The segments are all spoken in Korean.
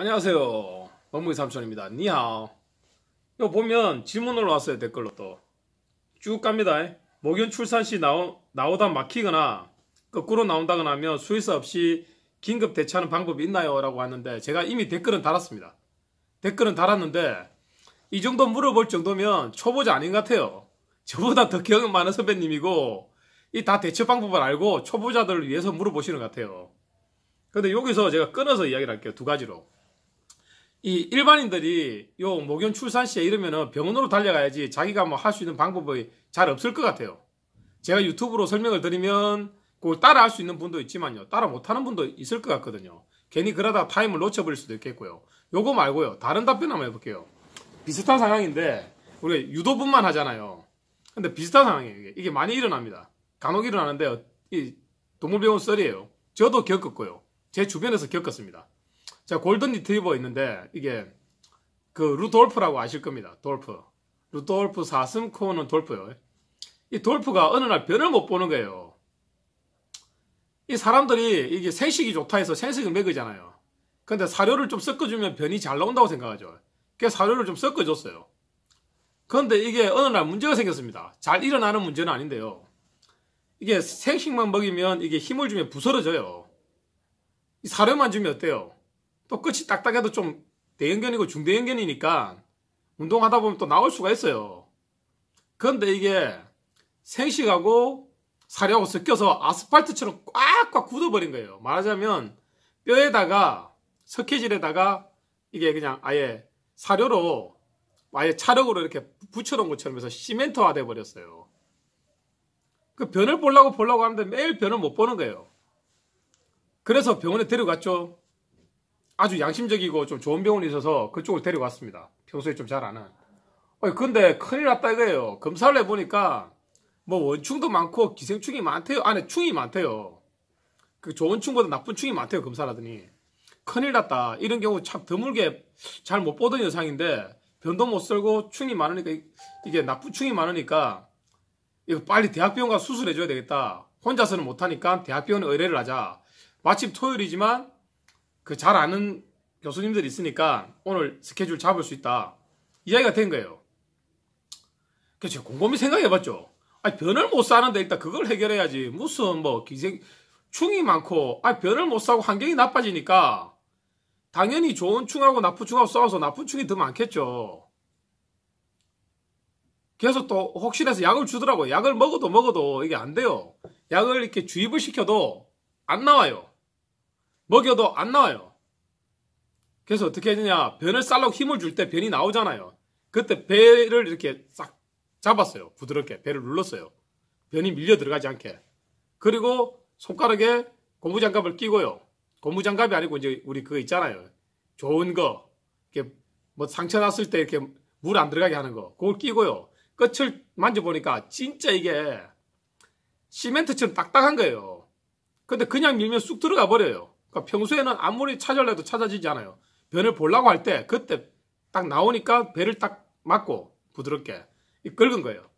안녕하세요. 범무이 삼촌입니다. 니하오. 이거 보면 질문 으로왔어요 댓글로 또. 쭉 갑니다. 목연 출산 시 나오, 나오다 막히거나 거꾸로 나온다거나 하면 수의사 없이 긴급 대처하는 방법이 있나요? 라고 하는데 제가 이미 댓글은 달았습니다. 댓글은 달았는데 이 정도 물어볼 정도면 초보자 아닌 것 같아요. 저보다 더 경험 많은 선배님이고 이 다 대처 방법을 알고 초보자들을 위해서 물어보시는 것 같아요. 근데 여기서 제가 끊어서 이야기를 할게요. 두 가지로. 이 일반인들이 요 목연 출산시에 이러면은 병원으로 달려가야지 자기가 뭐 할 수 있는 방법이 잘 없을 것 같아요. 제가 유튜브로 설명을 드리면 그 따라 할 수 있는 분도 있지만요. 따라 못하는 분도 있을 것 같거든요. 괜히 그러다 타임을 놓쳐버릴 수도 있겠고요. 요거 말고요. 다른 답변 한번 해볼게요. 비슷한 상황인데 우리 유도분만 하잖아요. 근데 비슷한 상황이에요. 이게, 이게 많이 일어납니다. 간혹 일어나는데 이 동물병원 썰이에요. 저도 겪었고요. 제 주변에서 겪었습니다. 자, 골든 리트리버 있는데 이게 그 루돌프라고 아실 겁니다. 돌프. 루돌프 사슴 코는 돌프요. 이 돌프가 어느 날 변을 못 보는 거예요. 이 사람들이 이게 생식이 좋다 해서 생식을 먹이잖아요. 근데 사료를 좀 섞어주면 변이 잘 나온다고 생각하죠. 그래서 사료를 좀 섞어줬어요. 그런데 이게 어느 날 문제가 생겼습니다. 잘 일어나는 문제는 아닌데요. 이게 생식만 먹이면 이게 힘을 주면 부서져요. 사료만 주면 어때요? 또 끝이 딱딱해도 좀 대형견이고 중대형견이니까 운동하다 보면 또 나올 수가 있어요. 그런데 이게 생식하고 사료하고 섞여서 아스팔트처럼 꽉꽉 굳어버린 거예요. 말하자면 뼈에다가 석회질에다가 이게 그냥 아예 사료로 아예 차력으로 이렇게 붙여놓은 것처럼 해서 시멘트화 돼 버렸어요. 그 변을 보려고 보려고 하는데 매일 변을 못 보는 거예요. 그래서 병원에 데려갔죠. 아주 양심적이고 좀 좋은 병원이 있어서 그쪽으로 데려왔습니다. 평소에 좀 잘 아는. 근데 큰일 났다 이거예요. 검사를 해보니까 뭐 원충도 많고 기생충이 많대요. 안에 충이 많대요. 그 좋은 충보다 나쁜 충이 많대요. 검사를하더니 큰일 났다. 이런 경우 참 드물게 잘 못 보던 현상인데 변도 못 썰고 충이 많으니까 이게 나쁜 충이 많으니까 이거 빨리 대학병원 가 수술해줘야 되겠다. 혼자서는 못하니까 대학병원에 의뢰를 하자. 마침 토요일이지만 그잘 아는 교수님들 있으니까 오늘 스케줄 잡을 수 있다. 이야기가 된 거예요. 그 제가 곰곰이 생각해봤죠. 아 변을 못 사는데 일단 그걸 해결해야지. 무슨 뭐 기생 충이 많고 아 변을 못 사고 환경이 나빠지니까 당연히 좋은 충하고 나쁜 충하고 싸워서 나쁜 충이 더 많겠죠. 그래서 또 혹시라서 약을 주더라고요. 약을 먹어도 먹어도 이게 안 돼요. 약을 이렇게 주입을 시켜도 안 나와요. 먹여도 안 나와요. 그래서 어떻게 되냐 변을 쌀라고 힘을 줄 때 변이 나오잖아요. 그때 배를 이렇게 싹 잡았어요. 부드럽게 배를 눌렀어요. 변이 밀려 들어가지 않게. 그리고 손가락에 고무장갑을 끼고요. 고무장갑이 아니고 이제 우리 그거 있잖아요. 좋은 거. 이렇게 뭐 상처 났을 때 이렇게 물 안 들어가게 하는 거. 그걸 끼고요. 끝을 만져보니까 진짜 이게 시멘트처럼 딱딱한 거예요. 근데 그냥 밀면 쑥 들어가 버려요. 그러니까 평소에는 아무리 찾으려도 찾아지지 않아요. 변을 보려고 할 때 그때 딱 나오니까 배를 딱 맞고 부드럽게 긁은 거예요.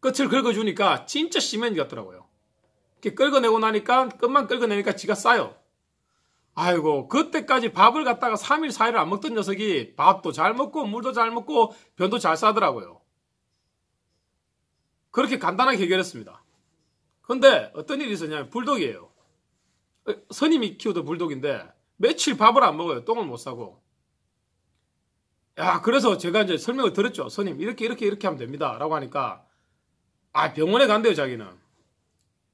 끝을 긁어주니까 진짜 시멘트 같더라고요. 이렇게 긁어내고 나니까 끝만 긁어내니까 지가 싸요. 아이고 그때까지 밥을 갖다가 3일 4일안 먹던 녀석이 밥도 잘 먹고 물도 잘 먹고 변도 잘 싸더라고요. 그렇게 간단하게 해결했습니다. 근데 어떤 일이 있었냐면 불독이에요. 어, 선임이 키우던 불독인데 며칠 밥을 안 먹어요. 똥을 못 싸고. 야, 그래서 제가 이제 설명을 들었죠. 선임, 이렇게, 이렇게, 이렇게 하면 됩니다. 라고 하니까, 아, 병원에 간대요, 자기는.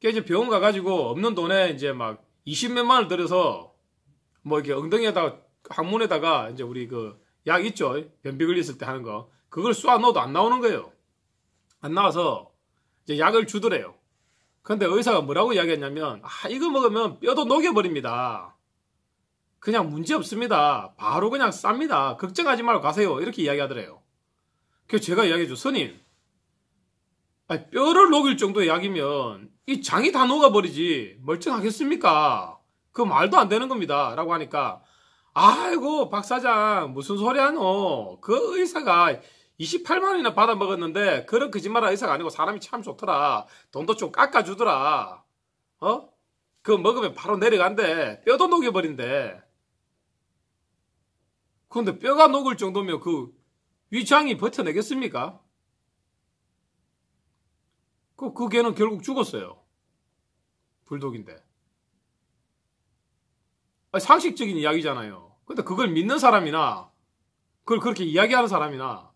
그 이제 병원 가가지고 없는 돈에 이제 막 20몇만 원 들여서 뭐 이렇게 엉덩이에다가, 항문에다가 이제 우리 그 약 있죠. 변비 걸렸을 때 하는 거. 그걸 쏴 넣어도 안 나오는 거예요. 안 나와서 이제 약을 주더래요. 근데 의사가 뭐라고 이야기했냐면 아 이거 먹으면 뼈도 녹여버립니다. 그냥 문제 없습니다. 바로 그냥 쌉니다. 걱정하지 말고 가세요. 이렇게 이야기하더래요. 그래서 제가 이야기해줘. 선임. 아 뼈를 녹일 정도의 약이면 이 장이 다 녹아버리지 멀쩡하겠습니까? 그 말도 안 되는 겁니다. 라고 하니까 아이고 박사장 무슨 소리 하노? 그 의사가 28만 원이나 받아 먹었는데 그런 거짓말한 의사가 아니고 사람이 참 좋더라. 돈도 좀 깎아주더라. 어? 그거 먹으면 바로 내려간대. 뼈도 녹여버린대. 그런데 뼈가 녹을 정도면 그 위장이 버텨내겠습니까? 그, 그 개는 결국 죽었어요. 불독인데. 아니, 상식적인 이야기잖아요. 근데 그걸 믿는 사람이나 그걸 그렇게 이야기하는 사람이나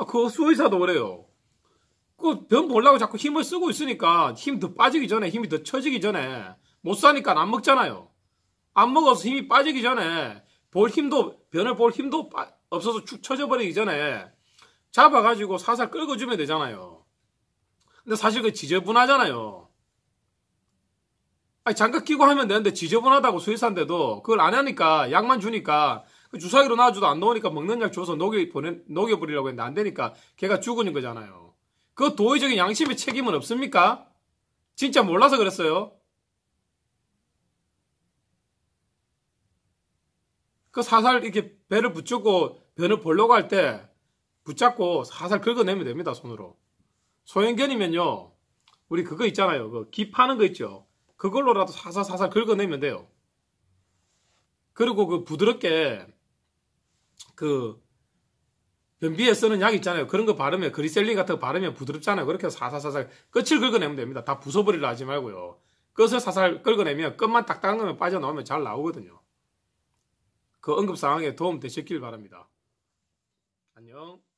아, 그 수의사도 그래요. 그병 보려고 자꾸 힘을 쓰고 있으니까 힘 더 빠지기 전에 힘이 더 처지기 전에 못 사니까 안 먹잖아요. 안 먹어서 힘이 빠지기 전에 볼 힘도 변을 볼 힘도 빠, 없어서 축 처져버리기 전에 잡아가지고 살살 끌어주면 되잖아요. 근데 사실 그 지저분하잖아요. 아니, 장갑 끼고 하면 되는데 지저분하다고 수의사인데도 그걸 안 하니까 약만 주니까 그 주사기로 놔줘도 안 나오니까 먹는 약 줘서 녹여 보내, 녹여버리려고 했는데 안 되니까 걔가 죽은 거잖아요. 그 도의적인 양심의 책임은 없습니까? 진짜 몰라서 그랬어요. 그 사살 이렇게 배를 붙잡고 변을 보려고 할 때 붙잡고 사살 긁어내면 됩니다 손으로. 소형견이면요 우리 그거 있잖아요. 그기 파는 거 있죠. 그걸로라도 사사사사 긁어내면 돼요. 그리고 그 부드럽게 그 변비에 쓰는 약 있잖아요. 그런 거 바르면 그리셀린 같은 거 바르면 부드럽잖아요. 그렇게 해 사사사살 끝을 긁어내면 됩니다. 다 부숴버리려 하지 말고요. 끝을 사살 긁어내면 끝만 딱딱한 거면 빠져나오면 잘 나오거든요. 그 응급 상황에 도움 되셨길 바랍니다. 안녕.